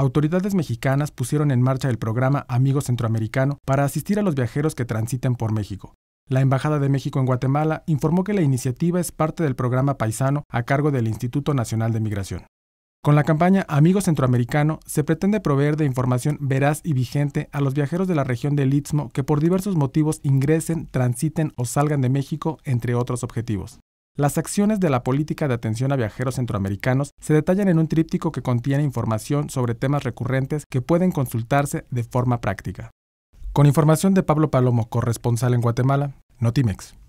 autoridades mexicanas pusieron en marcha el programa Amigo Centroamericano para asistir a los viajeros que transiten por México. La Embajada de México en Guatemala informó que la iniciativa es parte del programa Paisano a cargo del Instituto Nacional de Migración. Con la campaña Amigo Centroamericano se pretende proveer de información veraz y vigente a los viajeros de la región del Istmo que por diversos motivos ingresen, transiten o salgan de México, entre otros objetivos. Las acciones de la política de atención a viajeros centroamericanos se detallan en un tríptico que contiene información sobre temas recurrentes que pueden consultarse de forma práctica. Con información de Pablo Palomo, corresponsal en Guatemala, Notimex.